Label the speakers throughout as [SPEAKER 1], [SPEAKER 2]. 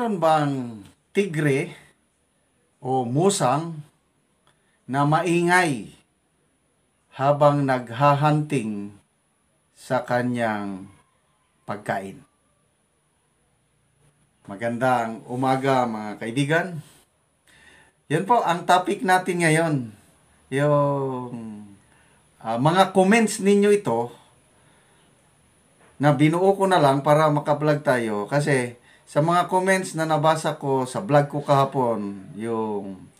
[SPEAKER 1] meron bang tigre o musang na maingay habang naghahunting sa kanyang pagkain? Magandang umaga mga kaibigan. Yan po ang topic natin ngayon. Yung uh, mga comments ninyo ito na binuo ko na lang para makablog tayo kasi sa mga comments na nabasa ko sa vlog ko kahapon, yung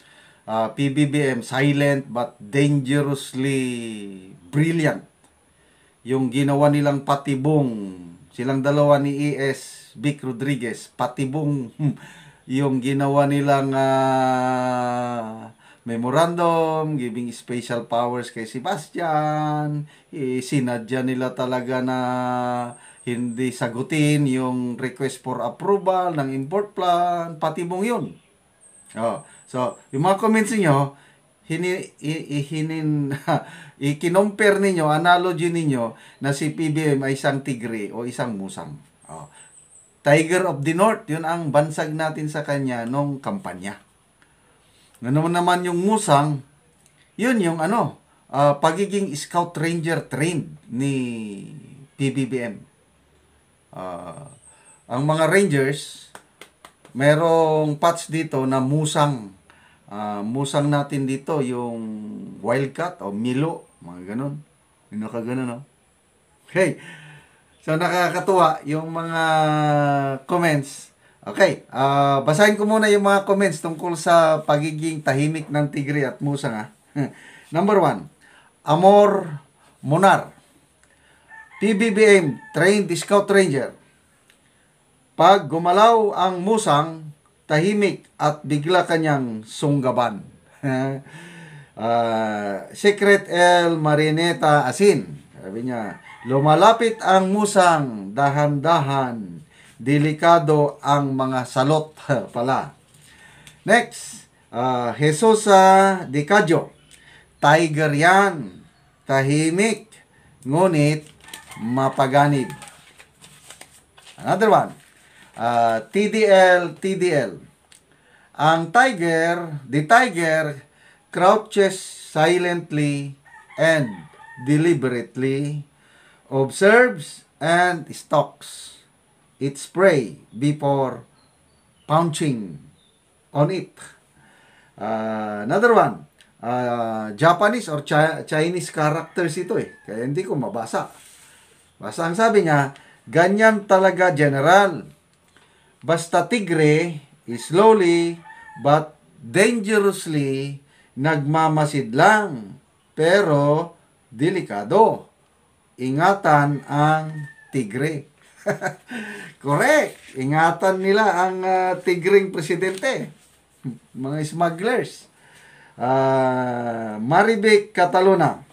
[SPEAKER 1] uh, ah, PBBM, silent but dangerously brilliant. Yung ginawa nilang patibong, silang dalawa ni ES, Vic Rodriguez, patibong hmm, yung ginawa nilang uh, memorandum, giving special powers kay Sebastian, eh, sinadya nila talaga na hindi sagutin yung request for approval ng import plan, pati mong yun. Oh, so, yung mga comments niyo hini, ihinin, ikinompare ninyo, analogy ninyo na si PBM ay isang tigre o isang musang. Oh. Tiger of the North, yun ang bansag natin sa kanya nung kampanya. Ganun naman yung musang, yun yung ano, uh, pagiging scout ranger trained ni PBBM. Uh, ang mga Rangers, merong patch dito na musang. Uh, musang natin dito yung Wildcat o Milo, mga ganun. Yung nakaganon, no? Okay. So, nakakatuwa yung mga comments. Okay, uh, basahin ko muna yung mga comments tungkol sa pagiging tahimik ng tigre at musang, ha? Number one, Amor Monar. PBBM, trained scout ranger. Pag gumalaw ang musang, tahimik at bigla kanyang sunggaban. uh, Secret El Marineta Asin. Sabi niya, lumalapit ang musang dahan-dahan. Delikado ang mga salot pala. Next, uh, Jesus uh, ah, Dicadio. Tiger yan. Tahimik. Ngunit mapaganib. Another one. Uh, ah, TDL, TDL. Ang tiger, the tiger crouches silently and deliberately, observes and stalks its prey before pouncing on it. Uh, another one, uh, Japanese or Ch- Chinese characters ito eh. Kaya hindi ko mabasa. Basta ang sabi niya, ganyan talaga general. Basta tigre, slowly but dangerously nagmamasid lang. Pero delikado. Ingatan ang tigre. Correct. Ingatan nila ang uh, ah, tigring presidente. Mga smugglers. Uh, Maribek Cataluna.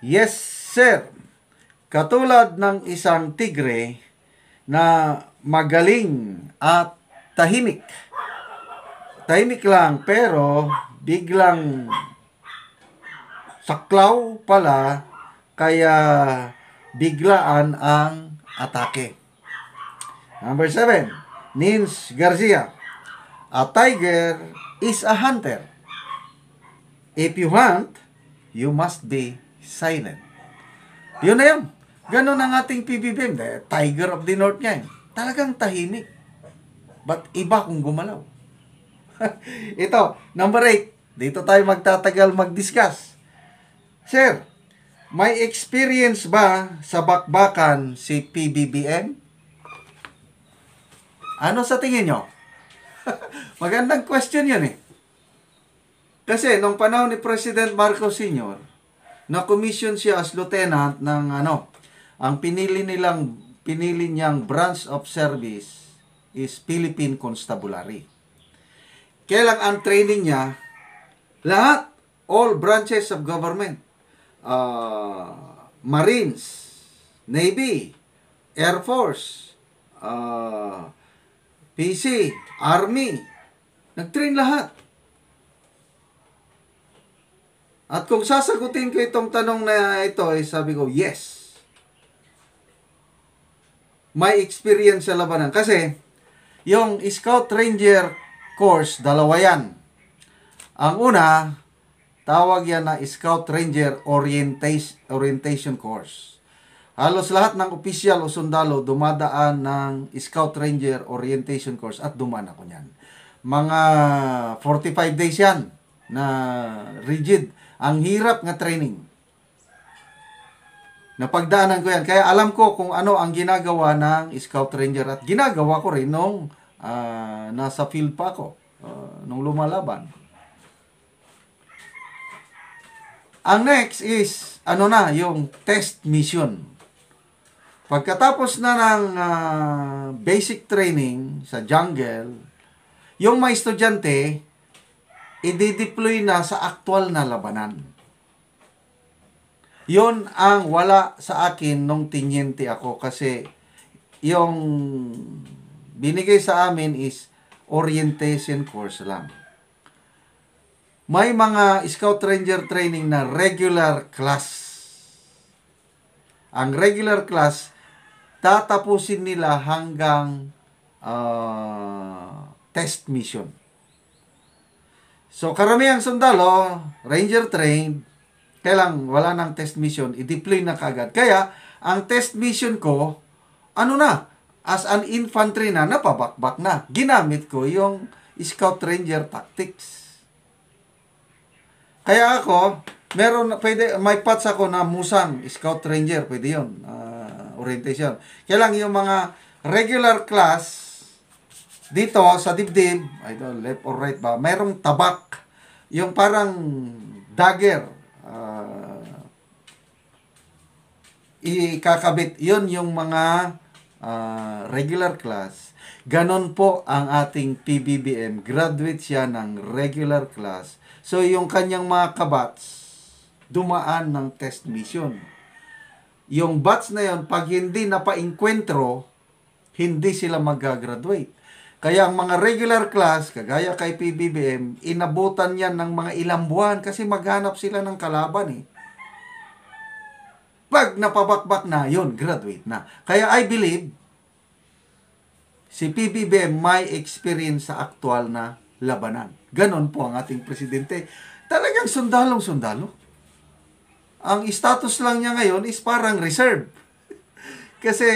[SPEAKER 1] Yes, sir. Katulad ng isang tigre na magaling at tahimik. Tahimik lang pero biglang saklaw pala kaya biglaan ang atake. Number 7, Nins Garcia. A tiger is a hunter. If you hunt, you must be silent. Yun na yun. Ganun ang ating PBBM. The Tiger of the North niya. Talagang tahimik. But iba kung gumalaw. Ito, number 8. Dito tayo magtatagal mag-discuss. Sir, may experience ba sa bakbakan si PBBM? Ano sa tingin nyo? Magandang question yun eh. Kasi nung panahon ni President Marcos Sr., na-commission siya as lieutenant ng ano, ang pinili nilang pinili niyang branch of service is Philippine Constabulary. Kailang ang training niya, lahat, all branches of government, uh, Marines, Navy, Air Force, uh, ah, PC, Army, nag-train lahat. At kung sasagutin ko itong tanong na ito, ay eh, sabi ko, yes may experience sa labanan. Kasi, yung Scout Ranger course, dalawa yan. Ang una, tawag yan na Scout Ranger Orientation, Course. Halos lahat ng opisyal o sundalo dumadaan ng Scout Ranger Orientation Course at dumaan ako niyan. Mga 45 days yan na rigid. Ang hirap nga training. Napagdaanan ko yan. Kaya alam ko kung ano ang ginagawa ng Scout Ranger at ginagawa ko rin nung uh, nasa field pa ako, uh, nung lumalaban. Ang next is, ano na, yung test mission. Pagkatapos na ng uh, basic training sa jungle, yung mga estudyante, i-deploy na sa actual na labanan. Yun ang wala sa akin nung tinyente ako kasi yung binigay sa amin is orientation course lang. May mga Scout Ranger training na regular class. Ang regular class, tatapusin nila hanggang uh, test mission. So, karamihan sundalo, ranger trained, kaya lang, wala nang test mission, i-deploy na kagad. Kaya, ang test mission ko, ano na, as an infantry na, napabakbak na. Ginamit ko yung Scout Ranger tactics. Kaya ako, meron, pwede, may patch ako na musang Scout Ranger, pwede yun, uh, orientation. Kaya lang yung mga regular class, dito sa dibdib, I don't left or right ba, mayroong tabak. Yung parang dagger uh, ikakabit. Yun yung mga uh, regular class. Ganon po ang ating PBBM. Graduate siya ng regular class. So, yung kanyang mga kabats, dumaan ng test mission. Yung batch na yon, pag hindi napainkwentro, hindi sila magagraduate. Kaya ang mga regular class, kagaya kay PBBM, inabutan yan ng mga ilang buwan kasi maghanap sila ng kalaban eh. Pag napabakbak na, yon graduate na. Kaya I believe, si PBBM may experience sa aktual na labanan. Ganon po ang ating presidente. Talagang sundalong-sundalo. Ang status lang niya ngayon is parang reserve. Kasi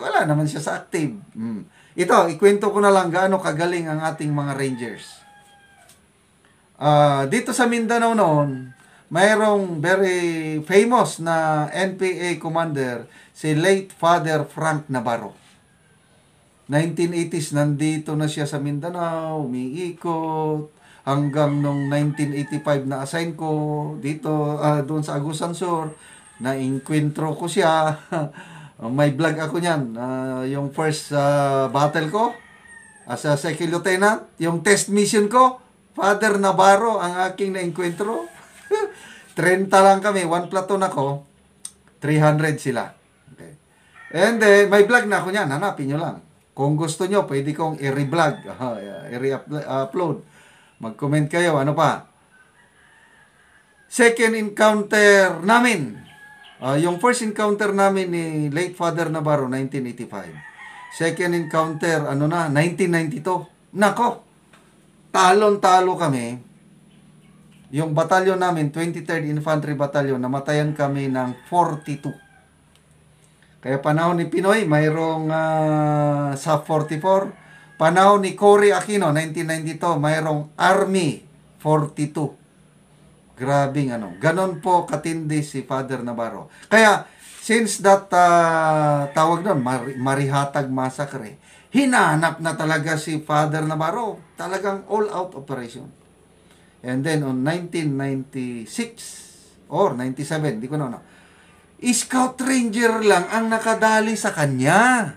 [SPEAKER 1] wala naman siya sa active. Hmm. Ito, ikwento ko na lang gaano kagaling ang ating mga Rangers. Uh, dito sa Mindanao noon, mayroong very famous na NPA commander, si late Father Frank Navarro. 1980s, nandito na siya sa Mindanao, umiikot, hanggang nung 1985 na assign ko dito, uh, doon sa Agusan Sur, na inkwentro ko siya. Uh, may vlog ako niyan. Uh, yung first uh, battle ko as a second lieutenant, yung test mission ko, Father Navarro ang aking naengkwentro. 30 lang kami, one platoon ako, 300 sila. Okay. And then, may vlog na ako niyan, hanapin nyo lang. Kung gusto nyo, pwede kong i-revlog, uh, ah, i-re-upload. Mag-comment kayo, ano pa? Second encounter namin, Uh, yung first encounter namin ni late Father Navarro, 1985. Second encounter, ano na, 1992. Nako, talon-talo kami. Yung batalyon namin, 23rd Infantry Battalion, namatayan kami ng 42. Kaya panahon ni Pinoy, mayroong uh, SAP 44. Panahon ni Cory Aquino, 1992, mayroong Army 42. Grabing ano. Ganon po katindi si Father Navarro. Kaya, since that uh, tawag doon, Mar Marihatag Massacre, hinanap na talaga si Father Navarro. Talagang all-out operation. And then on 1996 or 97, di ko na ano, Scout Ranger lang ang nakadali sa kanya.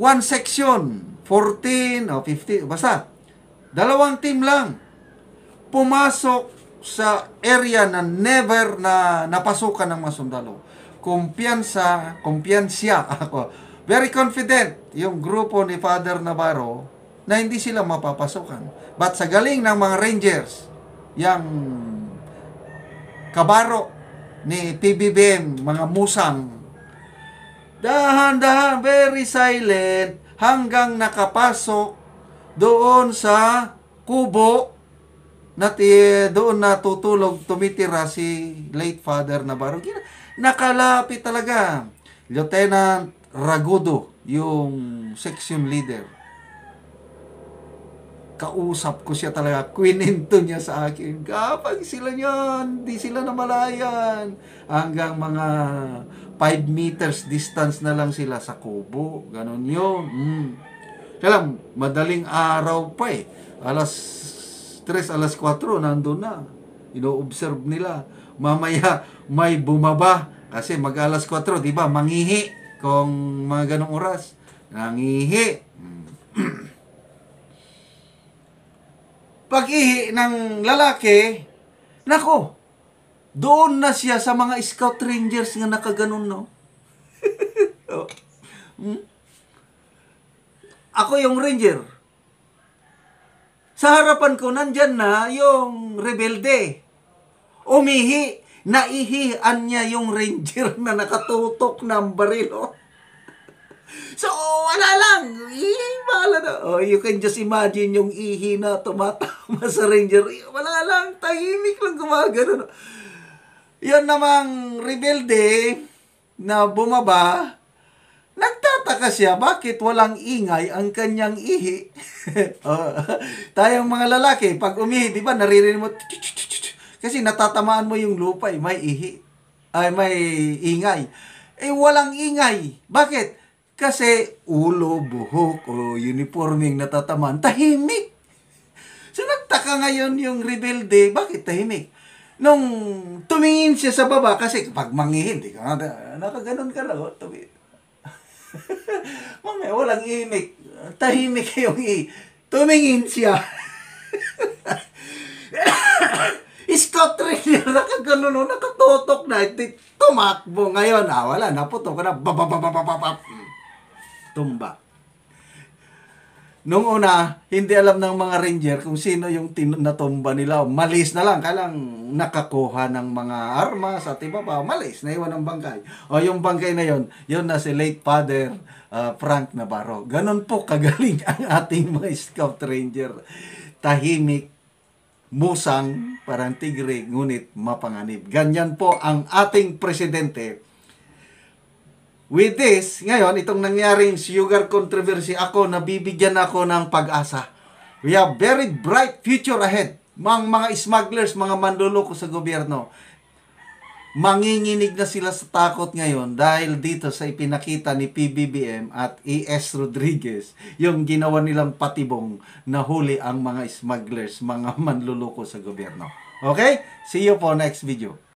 [SPEAKER 1] One section, 14 o 15, basta. Dalawang team lang pumasok sa area na never na napasukan ng mga sundalo. Kumpiyansa, kumpiyansya ako. Very confident yung grupo ni Father Navarro na hindi sila mapapasukan. But sa galing ng mga Rangers, yung kabaro ni PBBM, mga musang, dahan-dahan, very silent, hanggang nakapasok doon sa kubo na eh, doon natutulog, tumitira si late Father Navarro. Nakalapit talaga. Lieutenant Ragudo, yung section leader. Kausap ko siya talaga. Quininto niya sa akin. Kapag sila niyan, di sila namalayan. Hanggang mga 5 meters distance na lang sila sa kubo. ganun yun. Mm. Kaya madaling araw pa eh. Alas 3, alas 4, nandun na. Ino-observe nila. Mamaya, may bumaba. Kasi mag alas 4, di ba? Mangihi. Kung mga ganong oras. Nangihi. Pag-ihi ng lalaki, nako, doon na siya sa mga scout rangers nga nakaganon, no? Oh. hmm? Ako yung ranger. Sa harapan ko, nandyan na yung rebelde. Umihi, naihian niya yung ranger na nakatutok ng barilo. Oh. So, wala lang. Ihi, bahala na. Oh, you can just imagine yung ihi na tumatama sa ranger. Wala lang, tahimik lang gumagano. Yan namang rebelde na bumaba, Nagtataka siya bakit walang ingay ang kanyang ihi. Oh, tayong mga lalaki, pag umihi, di ba, naririnig mo, kasi natatamaan mo yung lupa, eh, may ihi. Ay, may ingay. Eh, walang ingay. Bakit? Kasi ulo, buhok, o uniforming natatamaan, tahimik. So, nagtaka ngayon yung rebelde, eh. bakit tahimik? Nung tumingin siya sa baba, kasi pag manghihin, di ka, nakaganon ka lang, tumingin Mamaya, walang imik. Tahimik kayong i. Tumingin siya. Scott Trainer, nakagano no, nakatotok na, tumakbo ngayon, ah, wala, naputok na, babababababab, tumba. Nung una, hindi alam ng mga ranger kung sino yung tin- natumba nila. Malis na lang. Kalang nakakuha ng mga armas at iba pa. Malis. Naiwan ang bangkay. O yung bangkay na yon, yon na si late father uh, Frank Navarro. Ganon po kagaling ang ating mga scout ranger. Tahimik, musang, parang tigre, ngunit mapanganib. Ganyan po ang ating presidente With this, ngayon, itong nangyaring sugar controversy, ako, nabibigyan ako ng pag-asa. We have very bright future ahead. Mang mga smugglers, mga manluloko sa gobyerno, manginginig na sila sa takot ngayon dahil dito sa ipinakita ni PBBM at E.S. Rodriguez yung ginawa nilang patibong na huli ang mga smugglers, mga manluloko sa gobyerno. Okay? See you po next video.